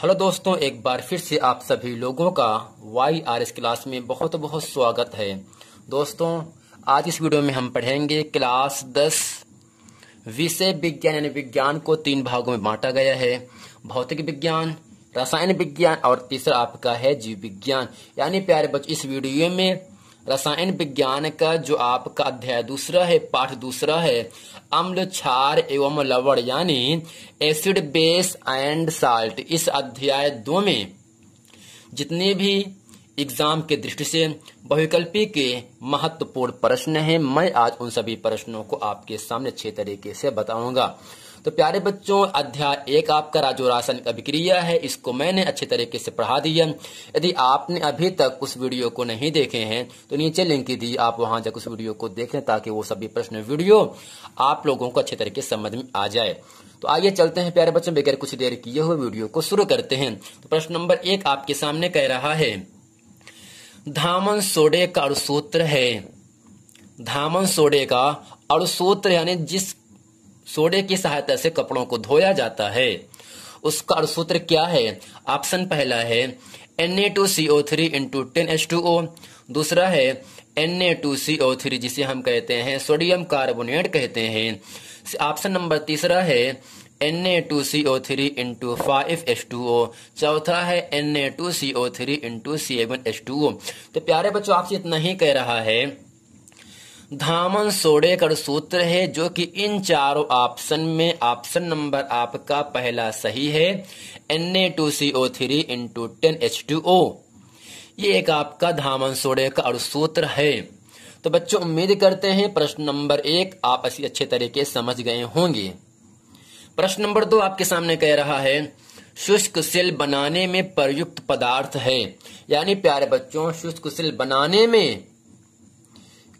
hello दोस्तों एक बार फिर से आप सभी लोगों का वाई आर एस क्लास में बहुत बहुत स्वागत है दोस्तों आज इस वीडियो में हम पढ़ेंगे क्लास दस विषय विज्ञान यानी विज्ञान को तीन भागों में बांटा गया है भौतिक विज्ञान रसायन विज्ञान और तीसरा आपका है जीव विज्ञान यानी प्यारे बच्चों इस वीडियो में रसायन विज्ञान का जो आपका अध्याय दूसरा है पाठ दूसरा है अम्ल छार एवं लवण यानी एसिड बेस एंड साल्ट इस अध्याय दो में जितने भी एग्जाम के दृष्टि से बहुविकल्पी के महत्वपूर्ण प्रश्न हैं मैं आज उन सभी प्रश्नों को आपके सामने अच्छे तरीके से बताऊंगा तो प्यारे बच्चों अध्याय एक आपका राजो राशन का विक्रिया है इसको मैंने अच्छे तरीके से पढ़ा दिया यदि आपने अभी तक उस वीडियो को नहीं देखे हैं तो नीचे लिंक दी आप वहां जाकर उस वीडियो को देखें ताकि वो सभी प्रश्न वीडियो आप लोगों को अच्छे तरीके से समझ में आ जाए तो आइए चलते हैं प्यारे बच्चों बगैर कुछ देर किए हुए वीडियो को शुरू करते हैं तो प्रश्न नंबर एक आपके सामने कह रहा है धामन सोडे का अड़सूत्र है धामन सोडे का अड़सूत्र यानी जिस सोडे की सहायता से कपड़ों को धोया जाता है उसका सूत्र क्या है ऑप्शन पहला है N A two C O three into ten H two O दूसरा है N A two C O three जिसे हम कहते हैं सोडियम कार्बोनेट कहते हैं ऑप्शन नंबर तीसरा है N A two C O three into five H two O चौथा है N A two C O three into seven H two O तो प्यारे बच्चों आपसे इतना ही कह रहा है धामन सोडेकर सूत्र है जो कि इन चारों ऑप्शन में ऑप्शन नंबर आपका पहला सही है N A two C O three ten H two O ये एक आपका धामन सोडेकर सूत्र है तो बच्चों उम्मीद करते हैं प्रश्न नंबर एक आप इसी अच्छे तरीके समझ गए होंगे प्रश्न नंबर दो आपके सामने कह रहा है शुष्क सेल बनाने में प्रयुक्त पदार्थ है यानी प्यारे बच्चों शुष्क सेल बनाने में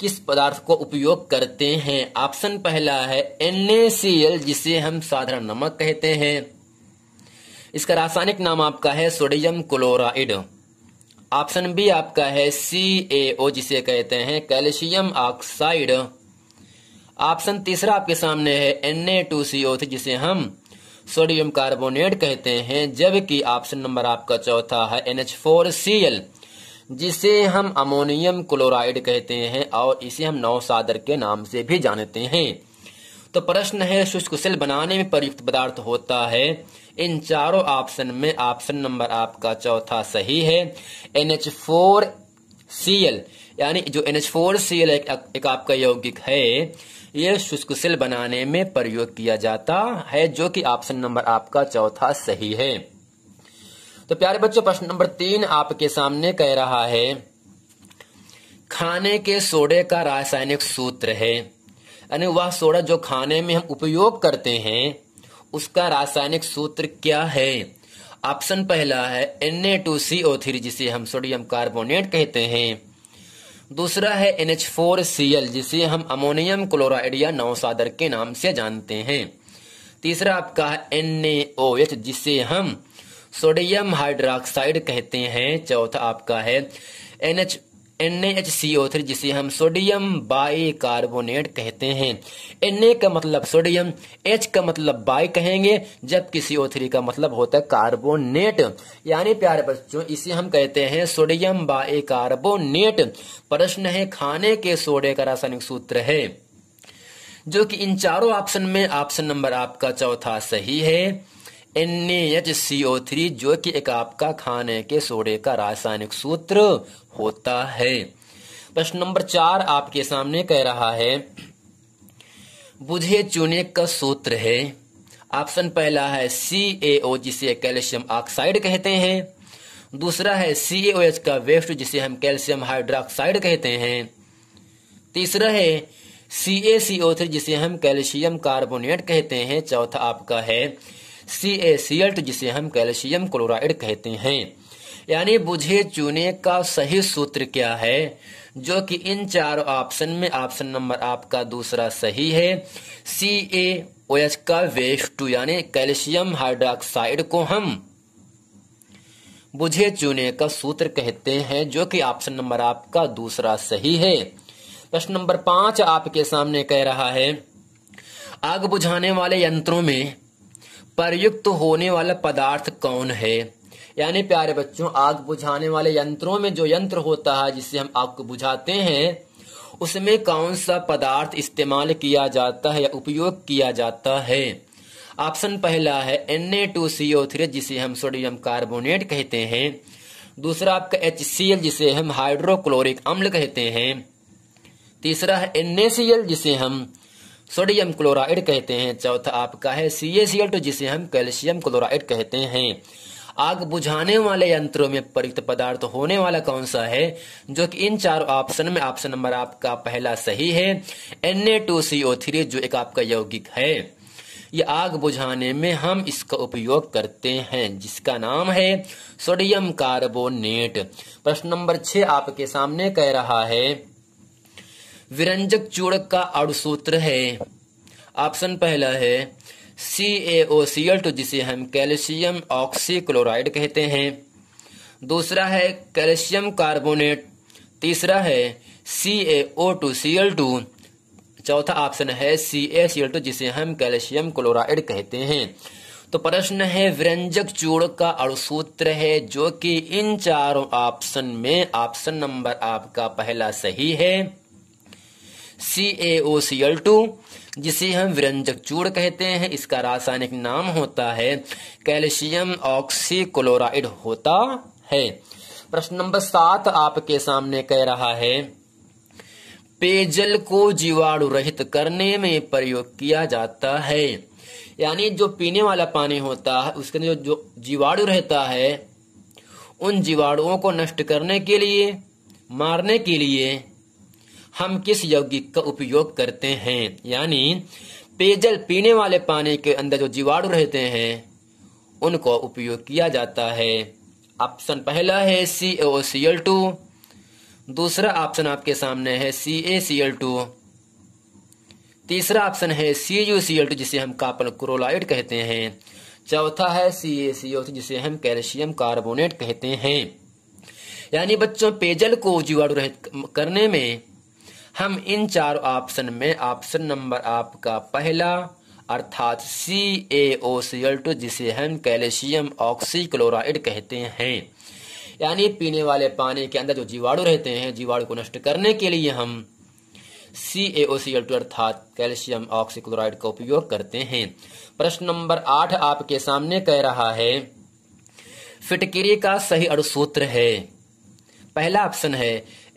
किस पदार्थ को उपयोग करते हैं ऑप्शन पहला है NaCl जिसे हम साधारण नमक कहते हैं इसका रासायनिक नाम आपका है सोडियम क्लोराइड ऑप्शन बी आपका है सी जिसे कहते हैं कैल्शियम ऑक्साइड ऑप्शन तीसरा आपके सामने है एन जिसे हम सोडियम कार्बोनेट कहते हैं जबकि ऑप्शन नंबर आपका चौथा है फोर सी एल जिसे हम अमोनियम क्लोराइड कहते हैं और इसे हम नौसादर के नाम से भी जानते हैं तो प्रश्न है शुष्क सेल बनाने में प्रयुक्त पदार्थ होता है इन चारों ऑप्शन में ऑप्शन नंबर आपका चौथा सही है N H four C L यानी जो N H four C L एक आपका यौगिक है ये शुष्क सेल बनाने में प्रयोग किया जाता है जो कि ऑप्शन नंबर आपका चौथा सही है तो प्यारे बच्चों प्रश्न नंबर तीन आपके सामने कह रहा है खाने के सोडे का रासायनिक सूत्र है यानी वह सोडा जो खाने में हम उपयोग करते हैं उसका रासायनिक सूत्र क्या है ऑप्शन पहला है N A two C O three जिसे हम सोडियम कार्बोनेट कहते हैं दूसरा है N H four C L जिसे हम अमोनियम क्लोराइड या नौसादर के नाम से जानते हैं तीसरा आपका है एन ए ओ एच जिसे हम सोडियम हाइड्रोक्साइड कहते हैं चौथा आपका है N H N H C O three जिसे हम सोडियम बाई कार्बोनेट कहते हैं एन ए का मतलब सोडियम एच का मतलब बाई कहेंगे जबकि सी ओ थ्री का मतलब होता है कार्बोनेट यानी प्यारे बच्चों इसे हम कहते हैं सोडियम बाई कार्बोनेट प्रश्न है खाने के सोडे का रासायनिक सूत्र है जो कि इन चारों ऑप्शन में ऑप्शन नंबर आपका चौथा सही है थ्री जो कि एक आपका खाने के सोडे का रासायनिक सूत्र होता है प्रश्न नंबर चार आपके सामने कह रहा है बुझे चुने का सूत्र है ऑप्शन पहला है सी CaO जिसे कैल्शियम ऑक्साइड कहते हैं दूसरा है CaOH का वेस्ट जिसे हम कैल्शियम हाइड्रोक्साइड कहते हैं तीसरा है थ्री जिसे हम कैल्शियम कार्बोनेट कहते हैं चौथा आपका है सी ए सी जिसे हम कैल्शियम क्लोराइड कहते हैं यानी बुझे चुने का सही सूत्र क्या है जो कि इन चार ऑप्शन में ऑप्शन नंबर आपका दूसरा सही है सी ए एच का वेस्ट टू यानी कैल्शियम हाइड्रोक्साइड को हम बुझे चुने का सूत्र कहते हैं जो कि ऑप्शन नंबर आपका दूसरा सही है प्रश्न नंबर पांच आपके सामने कह रहा है आग बुझाने वाले यंत्रों में प्रयुक्त होने वाला पदार्थ कौन है यानी प्यारे बच्चों आग बुझाने वाले यंत्रों में जो यंत्र होता है जिसे हम आग को बुझाते हैं उसमें कौन सा पदार्थ इस्तेमाल किया जाता है या उपयोग किया जाता है ऑप्शन पहला है Na2CO3 जिसे हम सोडियम कार्बोनेट कहते हैं दूसरा आपका HCl जिसे हम हाइड्रोक्लोरिक अम्ल कहते हैं तीसरा है NaCl जिसे हम सोडियम क्लोराइड कहते हैं चौथा आपका है सी टू जिसे हम कैल्शियम क्लोराइड कहते हैं आग बुझाने वाले यंत्रों में प्रयुक्त पदार्थ होने वाला कौन सा है जो कि इन चार ऑप्शन में ऑप्शन नंबर आपका पहला सही है Na2CO3 जो एक आपका यौगिक है ये आग बुझाने में हम इसका उपयोग करते हैं जिसका नाम है सोडियम कार्बोनेट प्रश्न नंबर छह आपके सामने कह रहा है विरंजक चूड़क का अणुसूत्र है ऑप्शन पहला है सी A O C L two जिसे हम कैल्शियम ऑक्सीक्लोराइड कहते हैं दूसरा है कैल्शियम कार्बोनेट तीसरा है सी A O two C L two चौथा ऑप्शन है सी ए सी एल टू जिसे हम कैल्शियम क्लोराइड कहते हैं तो प्रश्न है व्यंजक चूड़क का अणुसूत्र है जो कि इन चारों ऑप्शन में ऑप्शन नंबर आपका पहला सही है सी A O C L two जिसे हम विरंजक चूड़ कहते हैं इसका रासायनिक नाम होता है कैल्शियम ऑक्सीक्लोराइड होता है प्रश्न नंबर सात आपके सामने कह रहा है पेयजल को जीवाणु रहित करने में प्रयोग किया जाता है यानी जो पीने वाला पानी होता है उसके अंदर जो जीवाणु रहता है उन जीवाणुओं को नष्ट करने के लिए मारने के लिए हम किस यौगिक का उपयोग करते हैं यानी पेयजल पीने वाले पानी के अंदर जो जीवाणु रहते हैं उनको उपयोग किया जाता है ऑप्शन पहला है C O C L two दूसरा ऑप्शन आपके सामने है सी ए सी एल टू तीसरा ऑप्शन है C U C L two जिसे हम कापल क्रोलाइड कहते हैं चौथा है सी ए सी ओ टू जिसे हम कैल्शियम कार्बोनेट कहते हैं यानी बच्चों पेयजल को जीवाणु रहित करने में हम इन चार ऑप्शन में ऑप्शन नंबर आपका पहला अर्थात सी A O C L two जिसे हम कैल्शियम ऑक्सीक्लोराइड कहते हैं यानी पीने वाले पानी के अंदर जो जीवाणु रहते हैं जीवाणु को नष्ट करने के लिए हम C A O C L two अर्थात कैल्शियम ऑक्सीक्लोराइड का उपयोग करते हैं प्रश्न नंबर आठ आपके सामने कह रहा है फिटकिरी का सही अणुसूत्र है पहला ऑप्शन है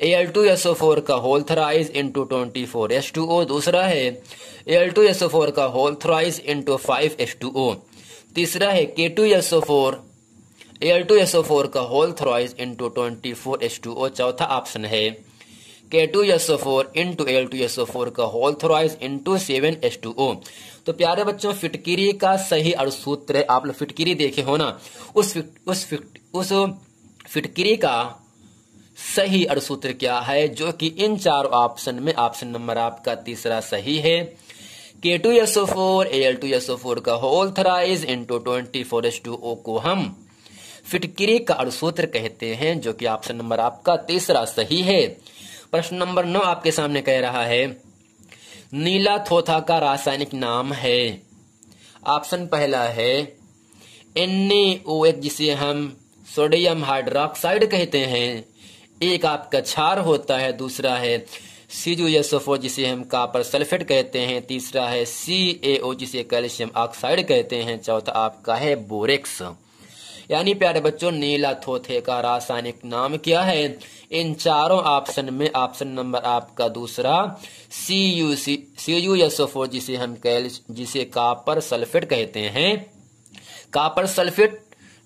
Al2SO4 का whole thrice into twenty four S two O दूसरा है Al2SO4 का whole thrice into five S two O तीसरा है K2SO4 Al2SO4 का whole thrice into twenty four S two O चौथा ऑप्शन है K two S O four into L two S O four का whole thrice into seven S two O तो प्यारे बच्चों फिटकिरी का सही अड़सूत्र आप लोग फिटकिरी देखे हो ना उस फिट, उस फिट, उस फिटकिरी का सही अर्थसूत्र क्या है जो कि इन चार ऑप्शन में ऑप्शन नंबर आपका तीसरा सही है K two S O four L two S O four का whole thrice into twenty four S two O को हम फिटकिरी का अर्थसूत्र कहते हैं जो कि ऑप्शन नंबर आपका तीसरा सही है प्रश्न नंबर नौ आपके सामने कह रहा है नीला थोथा का रासायनिक नाम है ऑप्शन पहला है एन जिसे हम सोडियम हाइड्रोक्साइड कहते हैं एक आपका क्षार होता है दूसरा है सीजूएसओफो जिसे हम कापर सल्फेट कहते हैं तीसरा है सी ए ओ जिसे कैल्शियम ऑक्साइड कहते हैं चौथा आपका है बोरेक्स यानी प्यारे बच्चों नीला थोथे का रासायनिक नाम क्या है इन चारों ऑप्शन में ऑप्शन नंबर आपका दूसरा C U C C U S जिसे हम कैल जिसे कापर सल्फेट कहते हैं कापर सल्फेट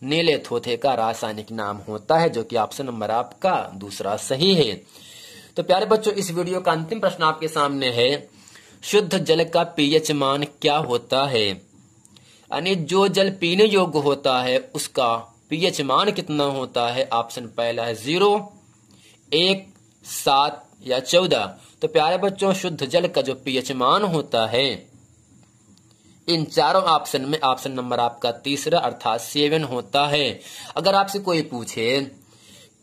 नीले थोथे का रासायनिक नाम होता है जो कि ऑप्शन नंबर आपका दूसरा सही है तो प्यारे बच्चों इस वीडियो का अंतिम प्रश्न आपके सामने है शुद्ध जल का पीएच मान क्या होता है यानी जो जल पीने योग्य होता है उसका पीएच मान कितना होता है ऑप्शन पहला है जीरो एक सात या चौदह तो प्यारे बच्चों शुद्ध जल का जो पीएच मान होता है इन चारों ऑप्शन में ऑप्शन नंबर आपका तीसरा अर्थात सेवन होता है अगर आपसे कोई पूछे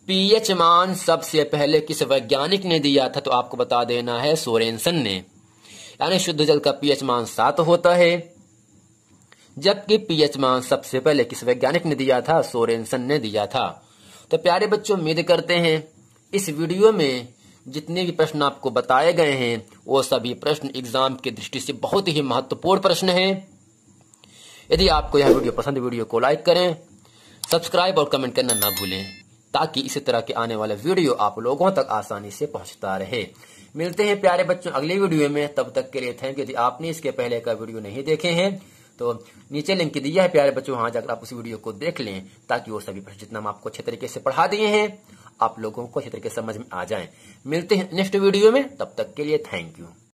पीएच मान सबसे पहले किस वैज्ञानिक ने दिया था तो आपको बता देना है सोरेनसन ने यानी शुद्ध जल का पीएच मान सात होता है जबकि पीएच मान सबसे पहले किस वैज्ञानिक ने दिया था सोरेनसन ने दिया था तो प्यारे बच्चों उम्मीद करते हैं इस वीडियो में जितने भी प्रश्न आपको बताए गए हैं वो सभी प्रश्न एग्जाम की दृष्टि से बहुत ही महत्वपूर्ण प्रश्न हैं यदि आपको यह वीडियो पसंद वीडियो को लाइक करें सब्सक्राइब और कमेंट करना ना भूलें ताकि इसी तरह के आने वाले वीडियो आप लोगों तक आसानी से पहुंचता रहे मिलते हैं प्यारे बच्चों अगले वीडियो में तब तक के लिए थैंक यदि आपने इसके पहले का वीडियो नहीं देखे हैं तो नीचे लिंक दिया है प्यारे बच्चों वहां जाकर आप उस वीडियो को देख लें ताकि वो सभी प्रश्न जितना हम आपको अच्छे तरीके से पढ़ा दिए हैं आप लोगों को अच्छे तरीके समझ में आ जाए मिलते हैं नेक्स्ट वीडियो में तब तक के लिए थैंक यू